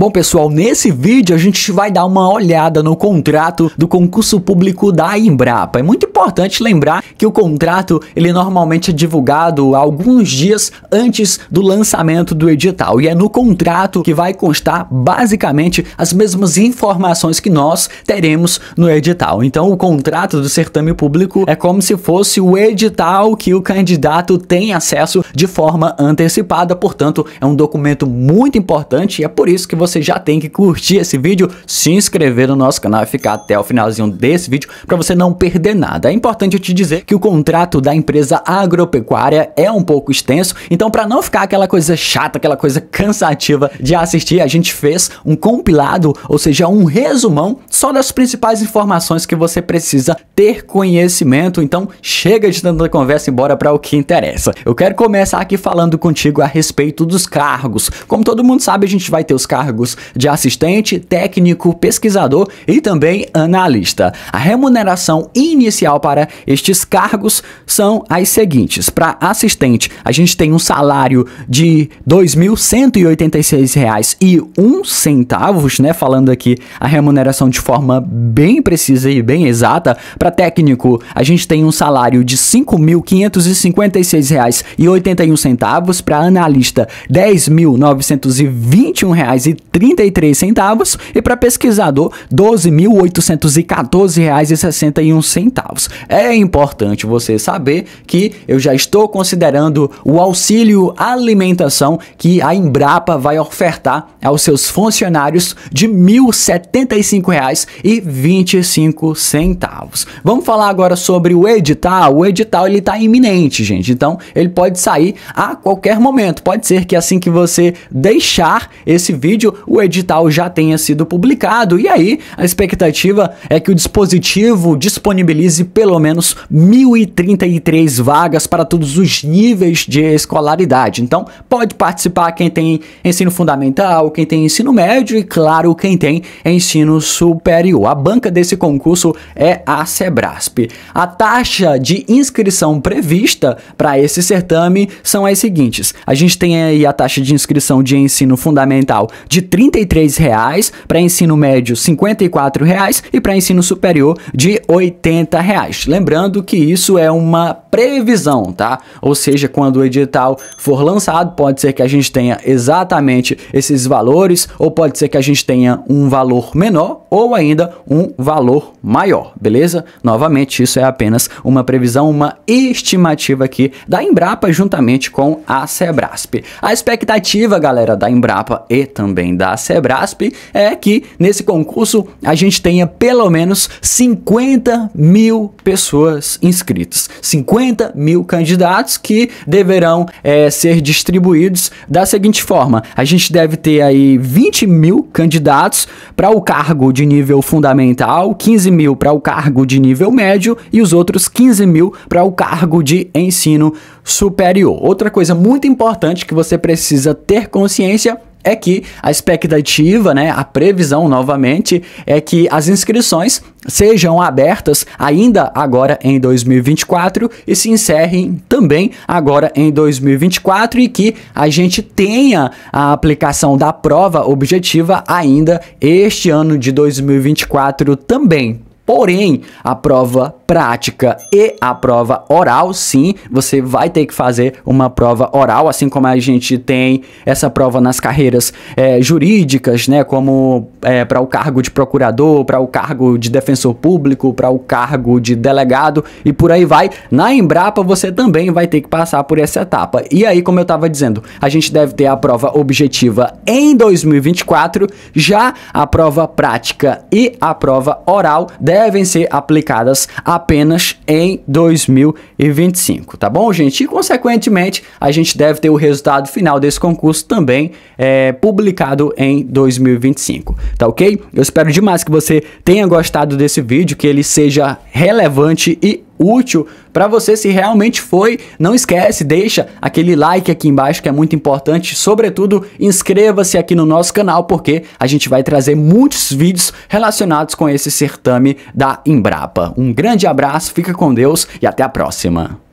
Bom, pessoal, nesse vídeo a gente vai dar uma olhada no contrato do concurso público da Embrapa. É muito importante lembrar que o contrato, ele normalmente é divulgado alguns dias antes do lançamento do edital. E é no contrato que vai constar basicamente as mesmas informações que nós teremos no edital. Então, o contrato do certame público é como se fosse o edital que o candidato tem acesso de forma antecipada, portanto, é um documento muito importante e é por isso que você você já tem que curtir esse vídeo, se inscrever no nosso canal e ficar até o finalzinho desse vídeo para você não perder nada. É importante eu te dizer que o contrato da empresa agropecuária é um pouco extenso, então para não ficar aquela coisa chata, aquela coisa cansativa de assistir, a gente fez um compilado, ou seja, um resumão só das principais informações que você precisa ter conhecimento. Então chega de tanta conversa e bora para o que interessa. Eu quero começar aqui falando contigo a respeito dos cargos. Como todo mundo sabe, a gente vai ter os cargos cargos de assistente, técnico, pesquisador e também analista. A remuneração inicial para estes cargos são as seguintes: para assistente, a gente tem um salário de R$ 2.186,01, né? Falando aqui a remuneração de forma bem precisa e bem exata. Para técnico, a gente tem um salário de R$ 5.556,81. Para analista, R$ 10.921,30. 33 centavos e para pesquisador R$ 12.814,61. É importante você saber que eu já estou considerando o auxílio alimentação que a Embrapa vai ofertar aos seus funcionários de R$ 1.075,25. Vamos falar agora sobre o edital. O edital ele está iminente, gente. Então, ele pode sair a qualquer momento. Pode ser que assim que você deixar esse vídeo o edital já tenha sido publicado. E aí a expectativa é que o dispositivo disponibilize pelo menos 1.033 vagas para todos os níveis de escolaridade. Então pode participar quem tem ensino fundamental, quem tem ensino médio e, claro, quem tem ensino superior. A banca desse concurso é a Sebrasp. A taxa de inscrição prevista para esse certame são as seguintes: a gente tem aí a taxa de inscrição de ensino fundamental de de R$ 33,00, para ensino médio R$ 54,00 e para ensino superior de R$ 80,00. Lembrando que isso é uma previsão, tá? Ou seja, quando o edital for lançado, pode ser que a gente tenha exatamente esses valores, ou pode ser que a gente tenha um valor menor ou ainda um valor maior, beleza? Novamente, isso é apenas uma previsão, uma estimativa aqui da Embrapa juntamente com a Sebrasp. A expectativa, galera, da Embrapa e também ordem da Sebrasp é que nesse concurso a gente tenha pelo menos 50 mil pessoas inscritas. 50 mil candidatos que deverão é, ser distribuídos da seguinte forma: a gente deve ter aí 20 mil candidatos para o cargo de nível fundamental, 15 mil para o cargo de nível médio e os outros 15 mil para o cargo de ensino superior. Outra coisa muito importante que você precisa ter consciência é que a expectativa, né, a previsão novamente, é que as inscrições sejam abertas ainda agora em 2024 e se encerrem também agora em 2024 e que a gente tenha a aplicação da prova objetiva ainda este ano de 2024 também. Porém, a prova prática e a prova oral, sim, você vai ter que fazer uma prova oral, assim como a gente tem essa prova nas carreiras é, jurídicas, né? Como é, para o cargo de procurador, para o cargo de defensor público, para o cargo de delegado e por aí vai. Na Embrapa você também vai ter que passar por essa etapa. E aí, como eu estava dizendo, a gente deve ter a prova objetiva em 2024, já a prova prática e a prova oral devem ser aplicadas a apenas em 2025, tá bom, gente? E, consequentemente, a gente deve ter o resultado final desse concurso também é, publicado em 2025, tá ok? Eu espero demais que você tenha gostado desse vídeo, que ele seja relevante e útil para você se realmente foi. Não esquece, deixa aquele like aqui embaixo que é muito importante. Sobretudo, inscreva-se aqui no nosso canal porque a gente vai trazer muitos vídeos relacionados com esse certame da Embrapa. Um grande abraço, fica com Deus e até a próxima.